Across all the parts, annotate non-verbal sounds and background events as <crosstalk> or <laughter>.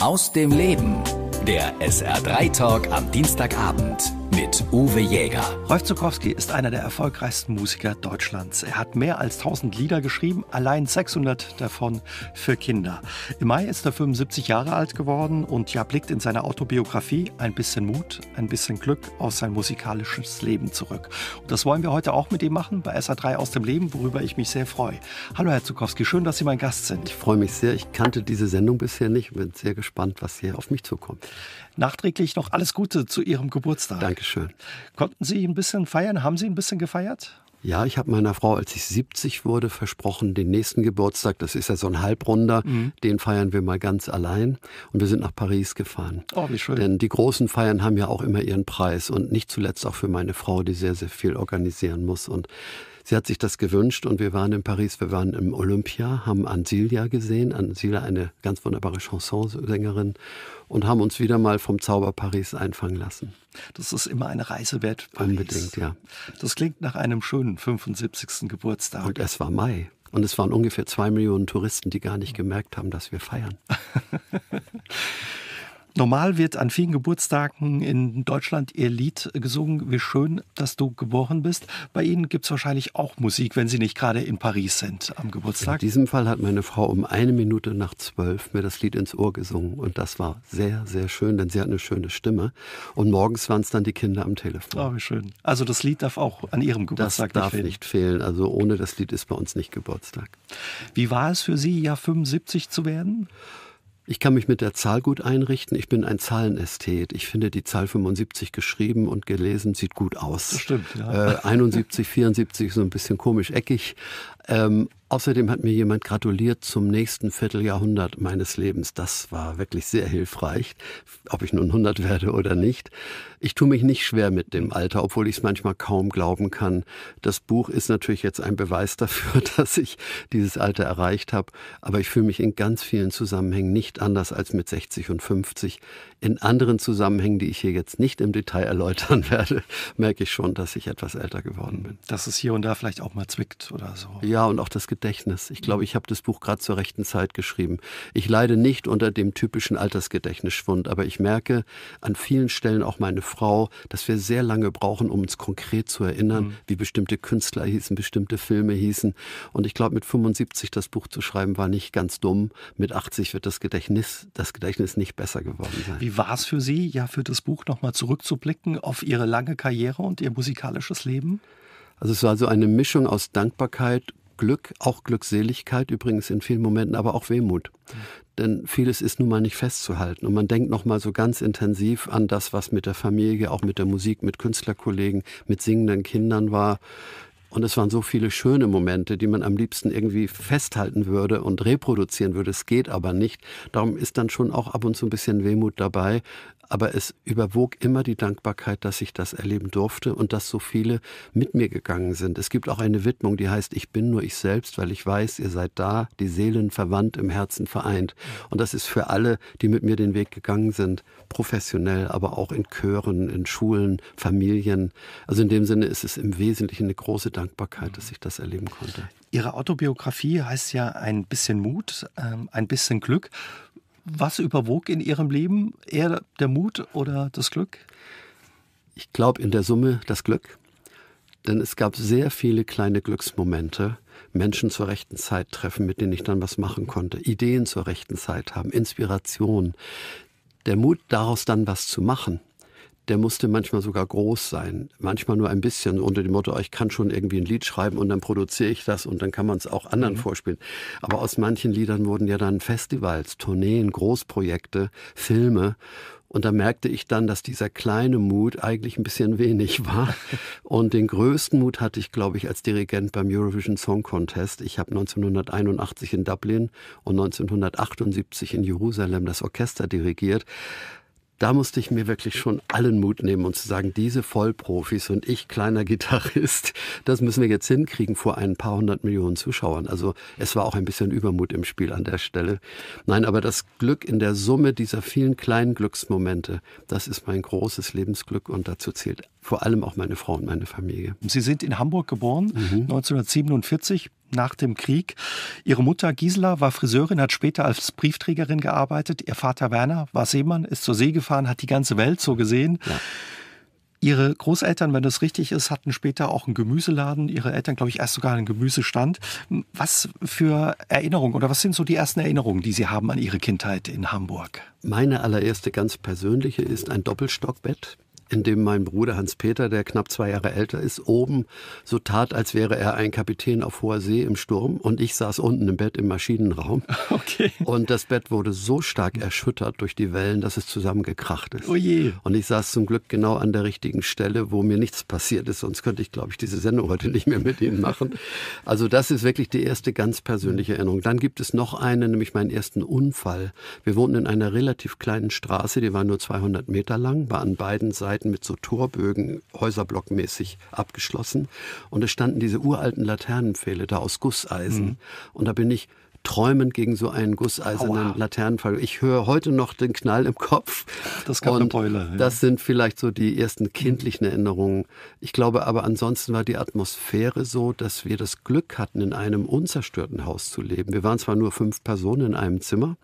Aus dem Leben. Der SR3-Talk am Dienstagabend mit Uwe Jäger. Rolf Zukowski ist einer der erfolgreichsten Musiker Deutschlands. Er hat mehr als 1000 Lieder geschrieben, allein 600 davon für Kinder. Im Mai ist er 75 Jahre alt geworden und ja blickt in seiner Autobiografie ein bisschen Mut, ein bisschen Glück aus sein musikalisches Leben zurück. Und das wollen wir heute auch mit ihm machen bei SA3 aus dem Leben, worüber ich mich sehr freue. Hallo Herr Zukowski, schön, dass Sie mein Gast sind. Ich freue mich sehr. Ich kannte diese Sendung bisher nicht und bin sehr gespannt, was hier auf mich zukommt nachträglich noch alles Gute zu Ihrem Geburtstag. Dankeschön. Konnten Sie ein bisschen feiern? Haben Sie ein bisschen gefeiert? Ja, ich habe meiner Frau, als ich 70 wurde, versprochen, den nächsten Geburtstag, das ist ja so ein Halbrunder, mhm. den feiern wir mal ganz allein. Und wir sind nach Paris gefahren. Oh, wie schön. Denn die großen Feiern haben ja auch immer ihren Preis und nicht zuletzt auch für meine Frau, die sehr, sehr viel organisieren muss. Und Sie hat sich das gewünscht und wir waren in Paris, wir waren im Olympia, haben Ansilia gesehen, Ansilia eine ganz wunderbare Chansonsängerin und haben uns wieder mal vom Zauber Paris einfangen lassen. Das ist immer eine Reise wert. Paris. Unbedingt, ja. Das klingt nach einem schönen 75. Geburtstag. Und es war Mai. Und es waren ungefähr zwei Millionen Touristen, die gar nicht gemerkt haben, dass wir feiern. <laughs> Normal wird an vielen Geburtstagen in Deutschland ihr Lied gesungen, wie schön, dass du geboren bist. Bei Ihnen gibt es wahrscheinlich auch Musik, wenn Sie nicht gerade in Paris sind am Geburtstag. In diesem Fall hat meine Frau um eine Minute nach zwölf mir das Lied ins Ohr gesungen und das war sehr, sehr schön, denn sie hat eine schöne Stimme. Und morgens waren es dann die Kinder am Telefon. Oh, wie schön. Also das Lied darf auch an Ihrem Geburtstag fehlen. das darf nicht fehlen. nicht fehlen. Also ohne das Lied ist bei uns nicht Geburtstag. Wie war es für Sie, Jahr 75 zu werden? Ich kann mich mit der Zahl gut einrichten. Ich bin ein Zahlenästhet. Ich finde die Zahl 75 geschrieben und gelesen sieht gut aus. Das stimmt, ja. Äh, 71, 74 so ein bisschen komisch eckig, ähm, außerdem hat mir jemand gratuliert zum nächsten Vierteljahrhundert meines Lebens. Das war wirklich sehr hilfreich, ob ich nun 100 werde oder nicht. Ich tue mich nicht schwer mit dem Alter, obwohl ich es manchmal kaum glauben kann. Das Buch ist natürlich jetzt ein Beweis dafür, <laughs> dass ich dieses Alter erreicht habe, aber ich fühle mich in ganz vielen Zusammenhängen nicht anders als mit 60 und 50. In anderen Zusammenhängen, die ich hier jetzt nicht im Detail erläutern <laughs> werde, merke ich schon, dass ich etwas älter geworden bin. Dass es hier und da vielleicht auch mal zwickt oder so. Ja, ja, und auch das Gedächtnis. Ich glaube, mhm. ich habe das Buch gerade zur rechten Zeit geschrieben. Ich leide nicht unter dem typischen Altersgedächtnisschwund, aber ich merke an vielen Stellen auch meine Frau, dass wir sehr lange brauchen, um uns konkret zu erinnern, mhm. wie bestimmte Künstler hießen, bestimmte Filme hießen. Und ich glaube, mit 75 das Buch zu schreiben, war nicht ganz dumm. Mit 80 wird das Gedächtnis, das Gedächtnis nicht besser geworden sein. Wie war es für Sie, ja, für das Buch nochmal zurückzublicken auf Ihre lange Karriere und Ihr musikalisches Leben? Also es war so eine Mischung aus Dankbarkeit, Glück, auch Glückseligkeit übrigens in vielen Momenten, aber auch Wehmut. Mhm. Denn vieles ist nun mal nicht festzuhalten. Und man denkt nochmal so ganz intensiv an das, was mit der Familie, auch mit der Musik, mit Künstlerkollegen, mit singenden Kindern war. Und es waren so viele schöne Momente, die man am liebsten irgendwie festhalten würde und reproduzieren würde. Es geht aber nicht. Darum ist dann schon auch ab und zu ein bisschen Wehmut dabei, aber es überwog immer die Dankbarkeit, dass ich das erleben durfte und dass so viele mit mir gegangen sind. Es gibt auch eine Widmung, die heißt Ich bin nur ich selbst, weil ich weiß, ihr seid da, die Seelen verwandt im Herzen vereint. Und das ist für alle, die mit mir den Weg gegangen sind, professionell, aber auch in Chören, in Schulen, Familien. Also in dem Sinne ist es im Wesentlichen eine große Dankbarkeit, dass ich das erleben konnte. Ihre Autobiografie heißt ja ein bisschen Mut, ähm, ein bisschen Glück. Was überwog in Ihrem Leben? Eher der Mut oder das Glück? Ich glaube in der Summe das Glück. Denn es gab sehr viele kleine Glücksmomente. Menschen zur rechten Zeit treffen, mit denen ich dann was machen konnte. Ideen zur rechten Zeit haben, Inspiration. Der Mut, daraus dann was zu machen, der musste manchmal sogar groß sein, manchmal nur ein bisschen unter dem Motto, ah, ich kann schon irgendwie ein Lied schreiben und dann produziere ich das und dann kann man es auch anderen mhm. vorspielen. Aber aus manchen Liedern wurden ja dann Festivals, Tourneen, Großprojekte, Filme und da merkte ich dann, dass dieser kleine Mut eigentlich ein bisschen wenig war. <laughs> Und den größten Mut hatte ich, glaube ich, als Dirigent beim Eurovision Song Contest. Ich habe 1981 in Dublin und 1978 in Jerusalem das Orchester dirigiert da musste ich mir wirklich schon allen Mut nehmen und zu sagen, diese Vollprofis und ich kleiner Gitarrist, <laughs> das müssen wir jetzt hinkriegen vor ein paar hundert Millionen Zuschauern. Also es war auch ein bisschen Übermut im Spiel an der Stelle. Nein, aber das Glück in der Summe dieser vielen kleinen Glücksmomente, das ist mein großes Lebensglück und dazu zählt vor allem auch meine Frau und meine Familie. Sie sind in Hamburg geboren, mhm. 1947 nach dem Krieg. Ihre Mutter Gisela war Friseurin, hat später als Briefträgerin gearbeitet. Ihr Vater Werner war Seemann, ist zur See gefahren, hat die ganze Welt so gesehen. Ja. Ihre Großeltern, wenn das richtig ist, hatten später auch einen Gemüseladen. Ihre Eltern, glaube ich, erst sogar einen Gemüsestand. Was für Erinnerungen oder was sind so die ersten Erinnerungen, die Sie haben an Ihre Kindheit in Hamburg? Meine allererste ganz persönliche ist ein Doppelstockbett in dem mein Bruder Hans-Peter, der knapp zwei Jahre älter ist, oben so tat, als wäre er ein Kapitän auf hoher See im Sturm und ich saß unten im Bett im Maschinenraum. <laughs> Okay. Und das Bett wurde so stark erschüttert durch die Wellen, dass es zusammengekracht ist. Oh je. Und ich saß zum Glück genau an der richtigen Stelle, wo mir nichts passiert ist, sonst könnte ich, glaube ich, diese Sendung heute nicht mehr mit Ihnen machen. Also das ist wirklich die erste ganz persönliche Erinnerung. Dann gibt es noch eine, nämlich meinen ersten Unfall. Wir wohnten in einer relativ kleinen Straße, die war nur 200 Meter lang, war an beiden Seiten Seiten mit so Torbögen häuserblockmäßig abgeschlossen. Und es standen diese uralten Laternenpfähle da aus Gusseisen. Mhm. Und da bin ich träumend gegen so einen gusseisernen Aua. Laternenfall. Ich höre heute noch den Knall im Kopf. Das gab und eine Beule. Ja. Das sind vielleicht so die ersten kindlichen Erinnerungen. Ich glaube aber ansonsten war die Atmosphäre so, dass wir das Glück hatten, in einem unzerstörten Haus zu leben. Wir waren zwar nur fünf Personen in einem Zimmer,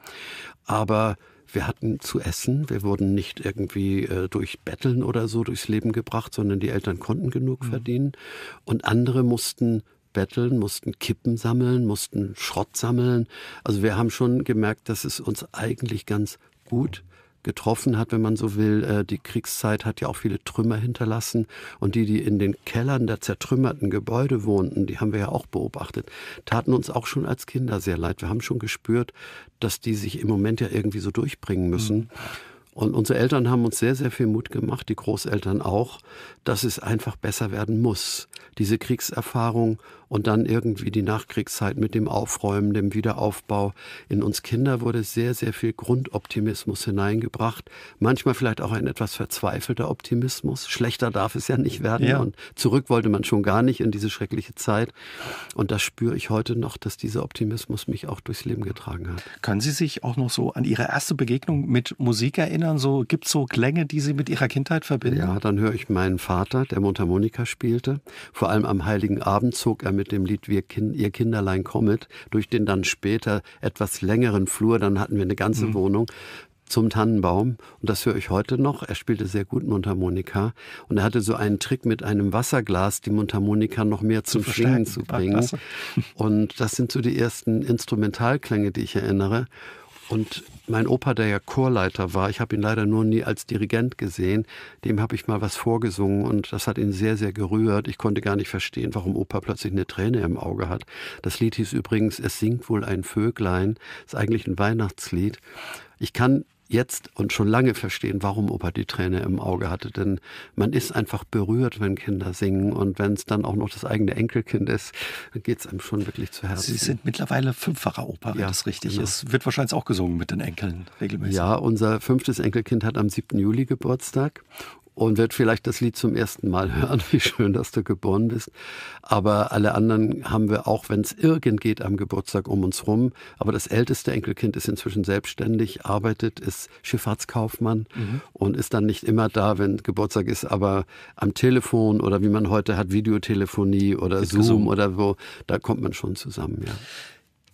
aber wir hatten zu essen, wir wurden nicht irgendwie äh, durch Betteln oder so durchs Leben gebracht, sondern die Eltern konnten genug mhm. verdienen. Und andere mussten betteln, mussten Kippen sammeln, mussten Schrott sammeln. Also wir haben schon gemerkt, dass es uns eigentlich ganz gut getroffen hat, wenn man so will. Äh, die Kriegszeit hat ja auch viele Trümmer hinterlassen. Und die, die in den Kellern der zertrümmerten Gebäude wohnten, die haben wir ja auch beobachtet, taten uns auch schon als Kinder sehr leid. Wir haben schon gespürt, dass die sich im Moment ja irgendwie so durchbringen müssen. Mhm. Und unsere Eltern haben uns sehr, sehr viel Mut gemacht, die Großeltern auch, dass es einfach besser werden muss. Diese Kriegserfahrung und dann irgendwie die Nachkriegszeit mit dem Aufräumen, dem Wiederaufbau. In uns Kinder wurde sehr, sehr viel Grundoptimismus hineingebracht. Manchmal vielleicht auch ein etwas verzweifelter Optimismus. Schlechter darf es ja nicht werden. Ja. Und zurück wollte man schon gar nicht in diese schreckliche Zeit. Und das spüre ich heute noch, dass dieser Optimismus mich auch durchs Leben getragen hat. Können Sie sich auch noch so an Ihre erste Begegnung mit Musik erinnern? So, Gibt es so Klänge, die Sie mit Ihrer Kindheit verbinden? Ja, dann höre ich meinen Vater Vater, der Mundharmonika spielte. Vor allem am Heiligen Abend zog er mit dem Lied Wir kind, Ihr Kinderlein kommet durch den dann später etwas längeren Flur, dann hatten wir eine ganze mhm. Wohnung, zum Tannenbaum und das höre ich heute noch. Er spielte sehr gut Mundharmonika und er hatte so einen Trick mit einem Wasserglas, die Mundharmonika noch mehr zum zu Schwingen zu bringen. Und das sind so die ersten Instrumentalklänge, die ich erinnere. Und mein Opa, der ja Chorleiter war, ich habe ihn leider nur nie als Dirigent gesehen, dem habe ich mal was vorgesungen und das hat ihn sehr, sehr gerührt. Ich konnte gar nicht verstehen, warum Opa plötzlich eine Träne im Auge hat. Das Lied hieß übrigens Es singt wohl ein Vöglein, ist eigentlich ein Weihnachtslied. Ich kann jetzt und schon lange verstehen, warum Opa die Träne im Auge hatte. Denn man ist einfach berührt, wenn Kinder singen. Und wenn es dann auch noch das eigene Enkelkind ist, dann geht es einem schon wirklich zu Herzen. Sie sind mittlerweile fünffacher Opa, ja, wenn das richtig genau. ist. Wird wahrscheinlich auch gesungen mit den Enkeln regelmäßig. Ja, unser fünftes Enkelkind hat am 7. Juli Geburtstag und wird vielleicht das Lied zum ersten Mal hören, <laughs> wie schön, dass du geboren bist. Aber alle anderen haben wir auch, wenn es irgend geht, am Geburtstag um uns rum. Aber das älteste Enkelkind ist inzwischen selbstständig, arbeitet, ist Schifffahrtskaufmann mhm. und ist dann nicht immer da, wenn Geburtstag ist, aber am Telefon oder wie man heute hat, Videotelefonie oder Zoom, Zoom oder wo, da kommt man schon zusammen, ja.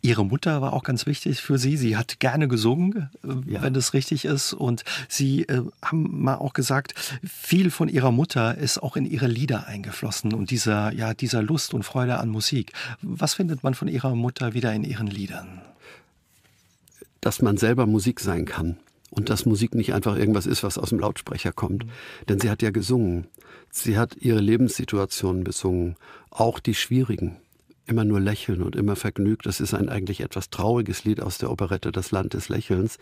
Ihre Mutter war auch ganz wichtig für Sie. Sie hat gerne gesungen, äh, ja. wenn es richtig ist. Und Sie äh, haben mal auch gesagt, viel von Ihrer Mutter ist auch in Ihre Lieder eingeflossen und dieser, ja, dieser Lust und Freude an Musik. Was findet man von Ihrer Mutter wieder in Ihren Liedern? Dass man selber Musik sein kann und dass Musik nicht einfach irgendwas ist, was aus dem Lautsprecher kommt. Mhm. Denn sie hat ja gesungen. Sie hat ihre Lebenssituationen besungen, auch die schwierigen immer nur lächeln und immer vergnügt. Das ist ein eigentlich etwas trauriges Lied aus der Operette Das Land des Lächelns.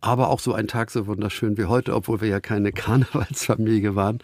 Aber auch so ein Tag so wunderschön wie heute, obwohl wir ja keine <laughs> Karnevalsfamilie waren.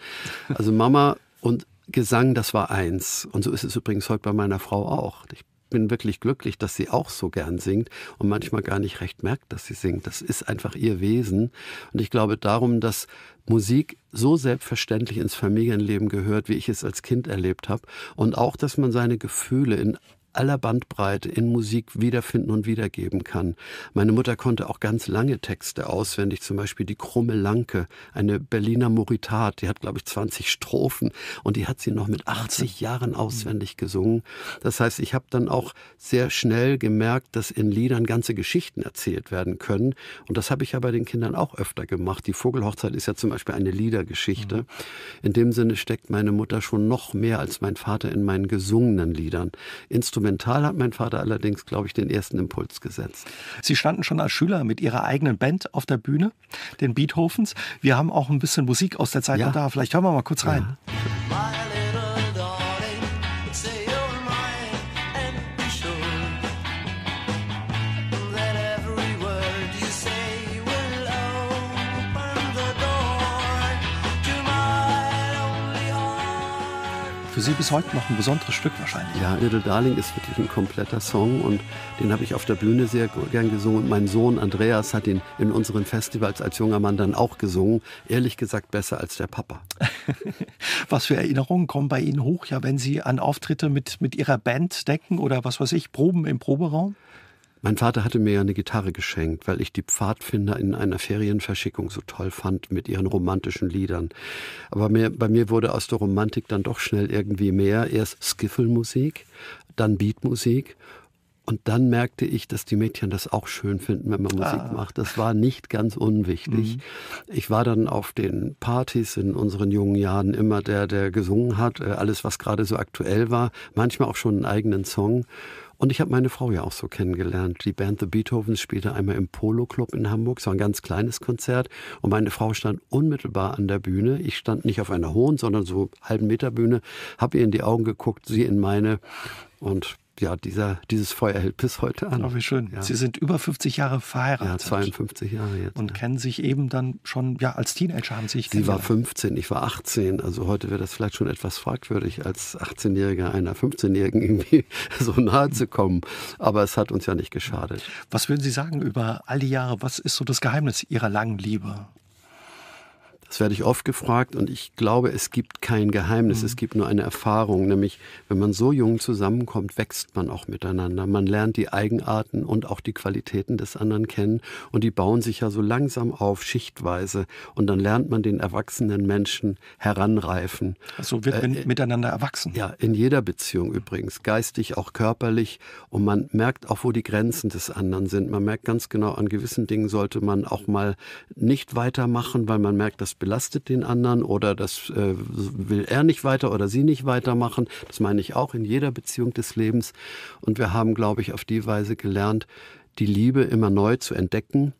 Also Mama und Gesang, das war eins. Und so ist es übrigens heute bei meiner Frau auch. Ich bin wirklich glücklich, dass sie auch so gern singt und manchmal gar nicht recht merkt, dass sie singt. Das ist einfach ihr Wesen. Und ich glaube darum, dass Musik so selbstverständlich ins Familienleben gehört, wie ich es als Kind erlebt habe. Und auch, dass man seine Gefühle in aller Bandbreite in Musik wiederfinden und wiedergeben kann. Meine Mutter konnte auch ganz lange Texte auswendig, zum Beispiel die Krumme Lanke, eine Berliner Moritat, die hat, glaube ich, 20 Strophen und die hat sie noch mit 80 Jahren mhm. auswendig gesungen. Das heißt, ich habe dann auch sehr schnell gemerkt, dass in Liedern ganze Geschichten erzählt werden können. Und das habe ich ja bei den Kindern auch öfter gemacht. Die Vogelhochzeit ist ja zum Beispiel eine Liedergeschichte. Mhm. In dem Sinne steckt meine Mutter schon noch mehr als mein Vater in meinen gesungenen Liedern. Instru Instrumental hat mein Vater allerdings, glaube ich, den ersten Impuls gesetzt. Sie standen schon als Schüler mit Ihrer eigenen Band auf der Bühne, den Beethovens. Wir haben auch ein bisschen Musik aus der Zeit ja. da. Vielleicht hören wir mal kurz rein. Ja. sie bis heute noch ein besonderes Stück wahrscheinlich. Ja, Little Darling ist wirklich ein kompletter Song und den habe ich auf der Bühne sehr gern gesungen. Und mein Sohn Andreas hat ihn in unseren Festivals als junger Mann dann auch gesungen. Ehrlich gesagt besser als der Papa. <laughs> was für Erinnerungen kommen bei Ihnen hoch, ja, wenn Sie an Auftritte mit, mit Ihrer Band denken oder was weiß ich, Proben im Proberaum? Mein Vater hatte mir ja eine Gitarre geschenkt, weil ich die Pfadfinder in einer Ferienverschickung so toll fand mit ihren romantischen Liedern. Aber mir, bei mir wurde aus der Romantik dann doch schnell irgendwie mehr. Erst Skiffle-Musik, dann Beatmusik und dann merkte ich, dass die Mädchen das auch schön finden, wenn man ah. Musik ah. macht. Das war nicht ganz unwichtig. Mhm. Ich war dann auf den Partys in unseren jungen Jahren immer der, der gesungen hat, äh, alles, was gerade so aktuell war, manchmal auch schon einen eigenen Song. Und ich habe meine Frau ja auch so kennengelernt. Die Band The Beethovens spielte einmal im Polo Club in Hamburg, Es war ein ganz kleines Konzert. Und meine Frau stand unmittelbar an der Bühne. Ich stand nicht auf einer hohen, sondern so halben Meter Bühne, habe ihr in die Augen geguckt, sie in meine. Und ja, dieser, dieses Feuer hält bis heute an. Oh, wie schön. Ja. Sie sind über 50 Jahre verheiratet. Ja, 52 Jahre jetzt. Und ja. kennen sich eben dann schon, ja, als Teenager haben Sie sich Sie war 15, ich war 18. Also heute wäre das vielleicht schon etwas fragwürdig, als 18-Jähriger einer 15-Jährigen irgendwie <laughs> so nahe zu kommen. Aber es hat uns ja nicht geschadet. Was würden Sie sagen über all die Jahre? Was ist so das Geheimnis Ihrer langen Liebe? Das werde ich oft gefragt und ich glaube, es gibt kein Geheimnis, es mhm. gibt nur eine Erfahrung, nämlich wenn man so jung zusammenkommt, wächst man auch miteinander. Man lernt die Eigenarten und auch die Qualitäten des anderen kennen und die bauen sich ja so langsam auf, schichtweise und dann lernt man den erwachsenen Menschen heranreifen. So also wird äh, äh, miteinander erwachsen. Ja, in jeder Beziehung übrigens, geistig, auch körperlich und man merkt auch, wo die Grenzen des anderen sind. Man merkt ganz genau, an gewissen Dingen sollte man auch mal nicht weitermachen, weil man merkt, das belastet den anderen oder das äh, will er nicht weiter oder sie nicht weitermachen. Das meine ich auch in jeder Beziehung des Lebens. Und wir haben, glaube ich, auf die Weise gelernt, die Liebe immer neu zu entdecken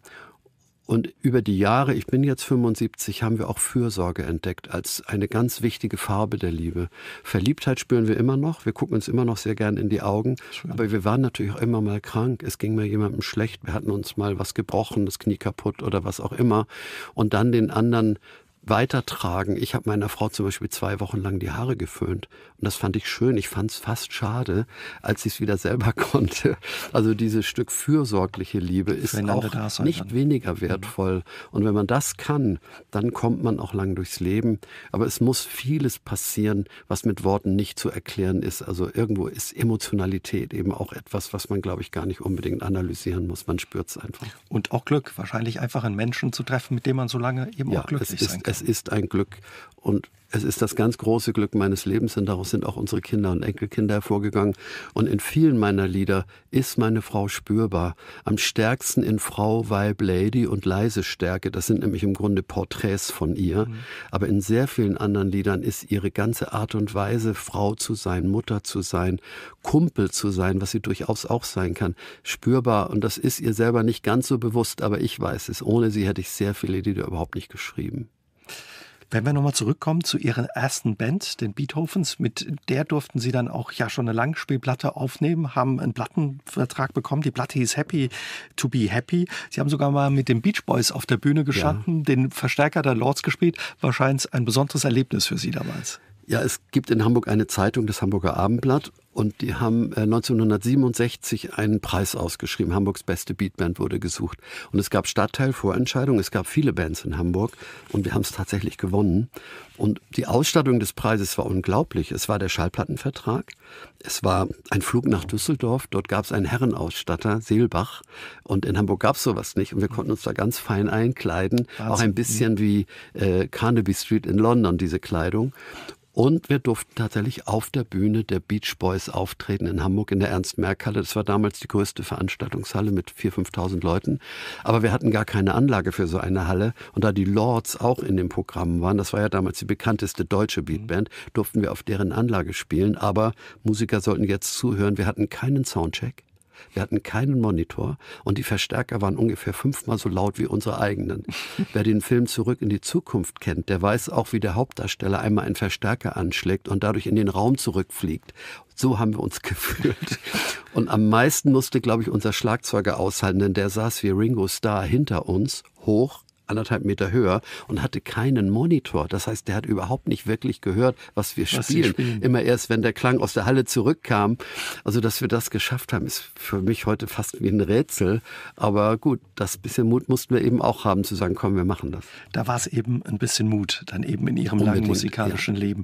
und über die Jahre, ich bin jetzt 75, haben wir auch Fürsorge entdeckt als eine ganz wichtige Farbe der Liebe. Verliebtheit spüren wir immer noch, wir gucken uns immer noch sehr gern in die Augen, Schön. aber wir waren natürlich auch immer mal krank. Es ging mal jemandem schlecht, wir hatten uns mal was gebrochen, das Knie kaputt oder was auch immer. Und dann den anderen weitertragen. Ich habe meiner Frau zum Beispiel zwei Wochen lang die Haare geföhnt. Und das fand ich schön. Ich fand es fast schade, als ich es wieder selber <laughs> konnte. Also dieses Stück fürsorgliche Liebe ist auch nicht dann. weniger mhm. wertvoll. Und wenn man das kann, dann kommt man auch lang durchs Leben. Aber es muss vieles passieren, was mit Worten nicht zu erklären ist. Also irgendwo ist Emotionalität eben auch etwas, was man, glaube ich, gar nicht unbedingt analysieren muss. Man spürt es einfach. Und auch Glück. Wahrscheinlich einfach einen Menschen zu treffen, mit dem man so lange eben ja, auch glücklich ist, sein kann es ist ein Glück und es ist das ganz große Glück meines Lebens und daraus sind auch unsere Kinder und Enkelkinder hervorgegangen. Und in vielen meiner Lieder ist meine Frau spürbar. Am stärksten in Frau, Weib, Lady und Leise Stärke. Das sind nämlich im Grunde Porträts von ihr. Mhm. Aber in sehr vielen anderen Liedern ist ihre ganze Art und Weise, Frau zu sein, Mutter zu sein, Kumpel zu sein, was sie durchaus auch sein kann, spürbar. Und das ist ihr selber nicht ganz so bewusst, aber ich weiß es. Ohne sie hätte ich sehr viele Lieder überhaupt nicht geschrieben. Wenn wir nochmal zurückkommen zu Ihrer ersten Band, den Beethovens, mit der durften Sie dann auch ja schon eine Langspielplatte aufnehmen, haben einen Plattenvertrag bekommen. Die Platte hieß Happy to be Happy. Sie haben sogar mal mit den Beach Boys auf der Bühne gestanden, ja. den Verstärker der Lords gespielt. Wahrscheinlich ein besonderes Erlebnis für Sie damals. Ja, es gibt in Hamburg eine Zeitung, das Hamburger Abendblatt, und die haben 1967 äh, einen Preis ausgeschrieben. Hamburgs beste Beatband wurde gesucht. Und es gab Stadtteilvorentscheidungen, es gab viele Bands in Hamburg und wir haben es tatsächlich gewonnen. Und die Ausstattung des Preises war unglaublich. Es war der Schallplattenvertrag, es war ein Flug nach Düsseldorf, dort gab es einen Herrenausstatter, Seelbach. Und in Hamburg gab es sowas nicht. Und wir konnten uns da ganz fein einkleiden, Wahnsinn. auch ein bisschen wie äh, Carnaby Street in London, diese Kleidung. Und wir durften tatsächlich auf der Bühne der Beach Boys auftreten in Hamburg in der Ernst-Merck-Halle. Das war damals die größte Veranstaltungshalle mit 4.000, 5.000 Leuten. Aber wir hatten gar keine Anlage für so eine Halle. Und da die Lords auch in dem Programm waren, das war ja damals die bekannteste deutsche Beatband, durften wir auf deren Anlage spielen. Aber Musiker sollten jetzt zuhören. Wir hatten keinen Soundcheck. Wir hatten keinen Monitor und die Verstärker waren ungefähr fünfmal so laut wie unsere eigenen. <laughs> Wer den Film Zurück in die Zukunft kennt, der weiß auch, wie der Hauptdarsteller einmal einen Verstärker anschlägt und dadurch in den Raum zurückfliegt. So haben wir uns <laughs> gefühlt. Und am meisten musste, glaube ich, unser Schlagzeuger aushalten, denn der saß wie Ringo Starr hinter uns, hoch, anderthalb Meter höher und hatte keinen Monitor. Das heißt, der hat überhaupt nicht wirklich gehört, was wir was spielen. spielen. Immer erst, wenn der Klang aus der Halle zurückkam. Also, dass wir das geschafft haben, ist für mich heute fast wie ein Rätsel. Aber gut, das bisschen Mut mussten wir eben auch haben, zu sagen, komm, wir machen das. Da war es eben ein bisschen Mut, dann eben in Ihrem Unbedingt, langen musikalischen ja. Leben.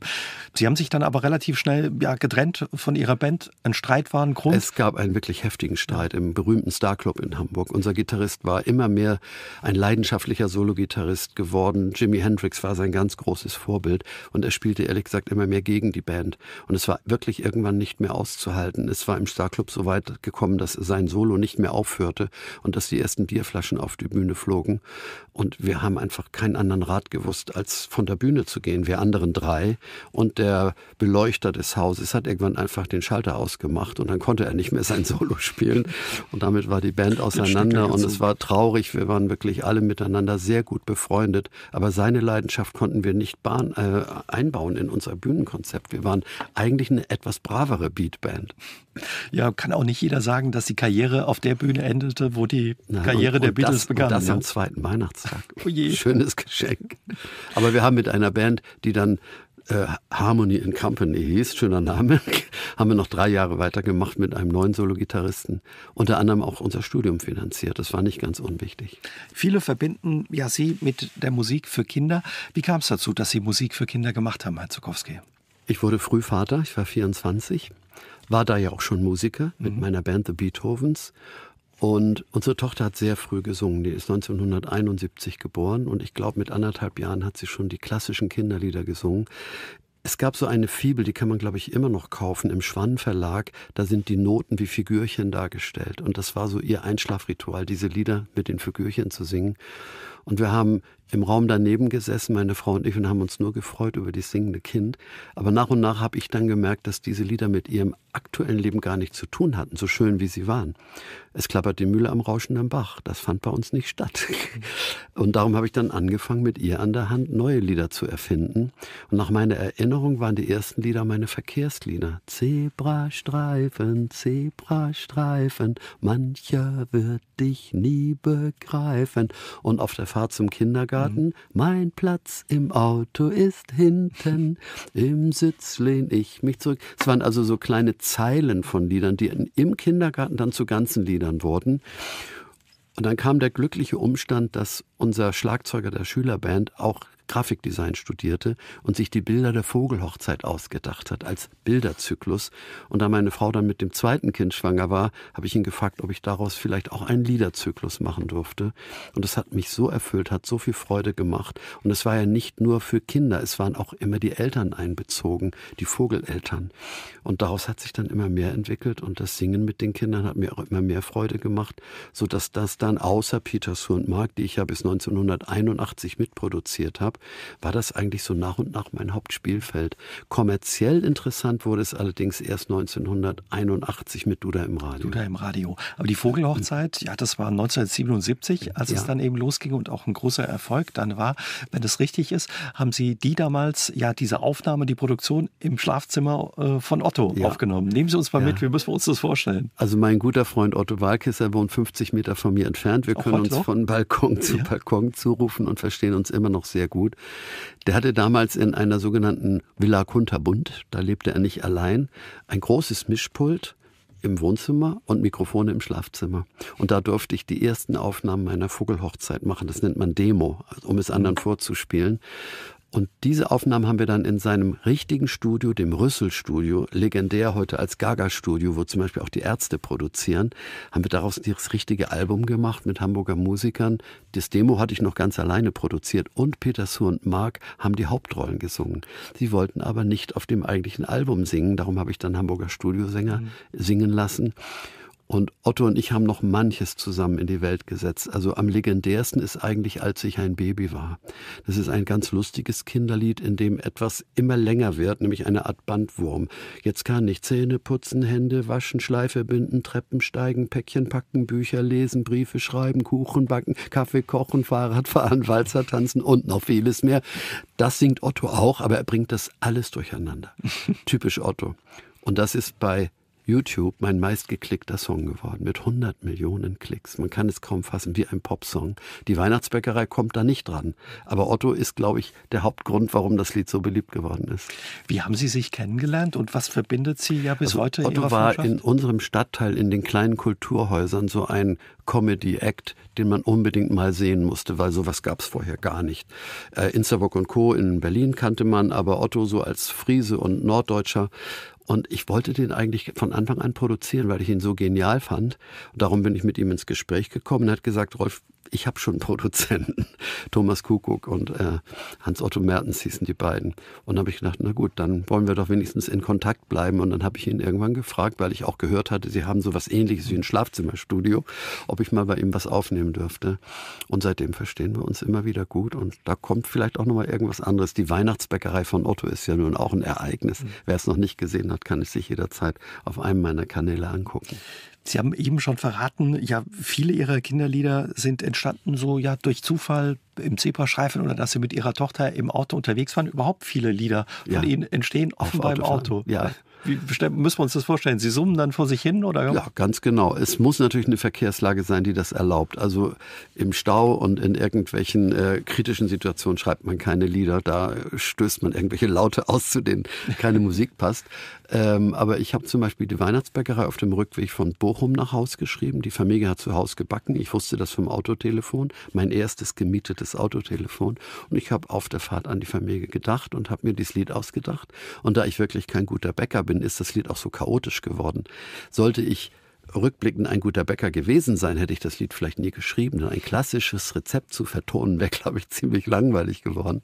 Sie haben sich dann aber relativ schnell ja, getrennt von Ihrer Band. Ein Streit war ein Grund. Es gab einen wirklich heftigen Streit im berühmten Star Club in Hamburg. Unser Gitarrist war immer mehr ein leidenschaftlicher Solo-Gitarrist geworden. Jimi Hendrix war sein ganz großes Vorbild und er spielte ehrlich gesagt immer mehr gegen die Band. Und es war wirklich irgendwann nicht mehr auszuhalten. Es war im Starclub so weit gekommen, dass sein Solo nicht mehr aufhörte und dass die ersten Bierflaschen auf die Bühne flogen. Und wir haben einfach keinen anderen Rat gewusst, als von der Bühne zu gehen, wir anderen drei. Und der Beleuchter des Hauses hat irgendwann einfach den Schalter ausgemacht und dann konnte er nicht mehr sein <laughs> Solo spielen. Und damit war die Band auseinander und es war traurig. Wir waren wirklich alle miteinander sehr gut befreundet, aber seine Leidenschaft konnten wir nicht bahn, äh, einbauen in unser Bühnenkonzept. Wir waren eigentlich eine etwas bravere Beatband. Ja, kann auch nicht jeder sagen, dass die Karriere auf der Bühne endete, wo die Nein, Karriere und, der Beatles das, begann. Und das ja. Ne? am zweiten Weihnachtstag. Oh Schönes Geschenk. Aber wir haben mit einer Band, die dann äh, Harmony and Company hieß, schöner Name, <laughs> haben wir noch drei Jahre weitergemacht mit einem neuen Solo-Gitarristen. Unter anderem auch unser Studium finanziert. Das war nicht ganz unwichtig. Viele verbinden ja Sie mit der Musik für Kinder. Wie kam es dazu, dass Sie Musik für Kinder gemacht haben, Herr Zukowski? Ich wurde früh Vater, ich war 24, war da ja auch schon Musiker mhm. mit meiner Band The Beethovens und unsere Tochter hat sehr früh gesungen. Die ist 1971 geboren und ich glaube, mit anderthalb Jahren hat sie schon die klassischen Kinderlieder gesungen. Es gab so eine Fibel, die kann man, glaube ich, immer noch kaufen im Schwann Verlag. Da sind die Noten wie Figürchen dargestellt. Und das war so ihr Einschlafritual, diese Lieder mit den Figürchen zu singen. Und wir haben im Raum daneben gesessen, meine Frau und ich, und haben uns nur gefreut über das singende Kind. Aber nach und nach habe ich dann gemerkt, dass diese Lieder mit ihrem aktuellen Leben gar nicht zu tun hatten, so schön wie sie waren. Es klappert die Mühle am rauschenden Bach. Das fand bei uns nicht statt. <laughs> Und darum habe ich dann angefangen, mit ihr an der Hand neue Lieder zu erfinden. Und nach meiner Erinnerung waren die ersten Lieder meine Verkehrslieder. Zebrastreifen, Zebrastreifen, mancher wird dich nie begreifen. Und auf der Fahrt zum Kindergarten, mhm. mein Platz im Auto ist hinten, im Sitz lehn ich mich zurück. Es waren also so kleine Zeilen von Liedern, die im Kindergarten dann zu ganzen Liedern wurden. Und dann kam der glückliche Umstand, dass unser Schlagzeuger der Schülerband auch Grafikdesign studierte und sich die Bilder der Vogelhochzeit ausgedacht hat als Bilderzyklus. Und da meine Frau dann mit dem zweiten Kind schwanger war, habe ich ihn gefragt, ob ich daraus vielleicht auch einen Liederzyklus machen durfte. Und das hat mich so erfüllt, hat so viel Freude gemacht. Und es war ja nicht nur für Kinder, es waren auch immer die Eltern einbezogen, die Vogeleltern. Und daraus hat sich dann immer mehr entwickelt und das Singen mit den Kindern hat mir auch immer mehr Freude gemacht, sodass das dann außer Peter Sue und Mark, die ich ja bis 1981 mitproduziert habe, habe, war das eigentlich so nach und nach mein Hauptspielfeld. Kommerziell interessant wurde es allerdings erst 1981 mit Duda im Radio. Duda im Radio. Aber die Vogelhochzeit, ja, das war 1977, als ja. es dann eben losging und auch ein großer Erfolg dann war. Wenn das richtig ist, haben Sie die damals, ja, diese Aufnahme, die Produktion im Schlafzimmer äh, von Otto ja. aufgenommen. Nehmen Sie uns mal ja. mit, wie müssen wir uns das vorstellen? Also mein guter Freund Otto Walkisser wohnt 50 Meter von mir entfernt. Wir auch können uns noch? von Balkon zu Balkon zurufen und verstehen uns immer noch sehr gut gut. Der hatte damals in einer sogenannten Villa Kunterbund, da lebte er nicht allein, ein großes Mischpult im Wohnzimmer und Mikrofone im Schlafzimmer. Und da durfte ich die ersten Aufnahmen meiner Vogelhochzeit machen. Das nennt man Demo, um es anderen vorzuspielen. Und diese Aufnahmen haben wir dann in seinem richtigen Studio, dem Rüssel-Studio, legendär heute als Gaga-Studio, wo zum Beispiel auch die Ärzte produzieren, haben wir daraus das richtige Album gemacht mit Hamburger Musikern. Das Demo hatte ich noch ganz alleine produziert und Peter Suhr und Mark haben die Hauptrollen gesungen. Sie wollten aber nicht auf dem eigentlichen Album singen, darum habe ich dann Hamburger Studiosänger mhm. singen lassen. Und Otto und ich haben noch manches zusammen in die Welt gesetzt. Also am legendärsten ist eigentlich, als ich ein Baby war. Das ist ein ganz lustiges Kinderlied, in dem etwas immer länger wird, nämlich eine Art Bandwurm. Jetzt kann ich Zähne putzen, Hände waschen, Schleife binden, Treppen steigen, Päckchen packen, Bücher lesen, Briefe schreiben, Kuchen backen, Kaffee kochen, Fahrrad fahren, <laughs> Walzer tanzen und noch vieles mehr. Das singt Otto auch, aber er bringt das alles durcheinander. <laughs> Typisch Otto. Und das ist bei YouTube mein meistgeklickter Song geworden mit 100 Millionen Klicks. Man kann es kaum fassen, wie ein Popsong. Die Weihnachtsbäckerei kommt da nicht dran. Aber Otto ist, glaube ich, der Hauptgrund, warum das Lied so beliebt geworden ist. Wie haben Sie sich kennengelernt und was verbindet Sie ja bis also heute in Otto Ihrer war in unserem Stadtteil in den kleinen Kulturhäusern so ein Comedy-Act, den man unbedingt mal sehen musste, weil sowas gab es vorher gar nicht. Äh, Insterburg und Co. in Berlin kannte man, aber Otto so als Friese und Norddeutscher und ich wollte den eigentlich von Anfang an produzieren, weil ich ihn so genial fand. Und darum bin ich mit ihm ins Gespräch gekommen und hat gesagt, Rolf, ich habe schon Produzenten, <laughs> Thomas Kuckuck und äh, Hans-Otto Mertens hießen die beiden. Und habe ich gedacht, na gut, dann wollen wir doch wenigstens in Kontakt bleiben. Und dann habe ich ihn irgendwann gefragt, weil ich auch gehört hatte, sie haben so was ähnliches wie ein Schlafzimmerstudio, ob ich mal bei ihm was aufnehmen dürfte. Und seitdem verstehen wir uns immer wieder gut. Und da kommt vielleicht auch nochmal irgendwas anderes. Die Weihnachtsbäckerei von Otto ist ja nun auch ein Ereignis. Mhm. Wer es noch nicht gesehen hat, kann es sich jederzeit auf einem meiner Kanäle angucken. Sie haben eben schon verraten, ja, viele Ihrer Kinderlieder sind entstanden so ja durch Zufall im Zebrastreifen oder dass Sie mit Ihrer Tochter im Auto unterwegs waren. Überhaupt viele Lieder von ja. Ihnen entstehen offenbar im Auto. Ja, wie müssen wir uns das vorstellen? Sie summen dann vor sich hin oder? Ja, ganz genau. Es muss natürlich eine Verkehrslage sein, die das erlaubt. Also im Stau und in irgendwelchen äh, kritischen Situationen schreibt man keine Lieder. Da stößt man irgendwelche Laute aus, zu denen keine <laughs> Musik passt. Ähm, aber ich habe zum Beispiel die Weihnachtsbäckerei auf dem Rückweg von Bochum nach Haus geschrieben. Die Familie hat zu Hause gebacken. Ich wusste das vom Autotelefon. Mein erstes gemietetes Autotelefon. Und ich habe auf der Fahrt an die Familie gedacht und habe mir dieses Lied ausgedacht. Und da ich wirklich kein guter Bäcker bin, bin, ist das Lied auch so chaotisch geworden. Sollte ich rückblickend ein guter Bäcker gewesen sein, hätte ich das Lied vielleicht nie geschrieben. Denn ein klassisches Rezept zu vertonen wäre, <laughs> glaube ich, ziemlich langweilig geworden.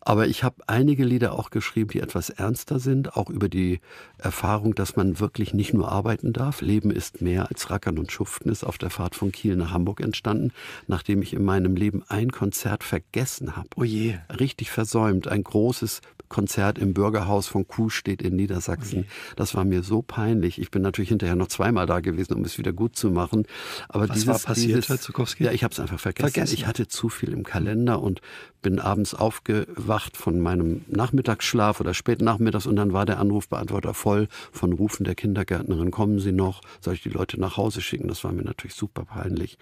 Aber ich habe einige Lieder auch geschrieben, die etwas ernster sind, auch über die Erfahrung, dass man wirklich nicht nur arbeiten darf. Leben ist mehr als Rackern und Schuften ist auf der Fahrt von Kiel nach Hamburg entstanden, nachdem ich in meinem Leben ein Konzert vergessen habe. Oh je. Richtig versäumt. Ein großes Konzert im Bürgerhaus von Kuhstedt in Niedersachsen. Okay. Oh das war mir so peinlich. Ich bin natürlich hinterher noch zweimal da gewesen, um es wieder gut zu machen. Aber Was dieses, war passiert, dieses, Herr Zukowski? Ja, ich habe es einfach vergessen. vergessen. Ich hatte zu viel im Kalender und bin abends aufgewacht von meinem Nachmittagsschlaf oder späten Nachmittags und dann war der Anrufbeantworter voll von Rufen der Kindergärtnerin. Kommen Sie noch? Soll ich die Leute nach Hause schicken? Das war mir natürlich super peinlich.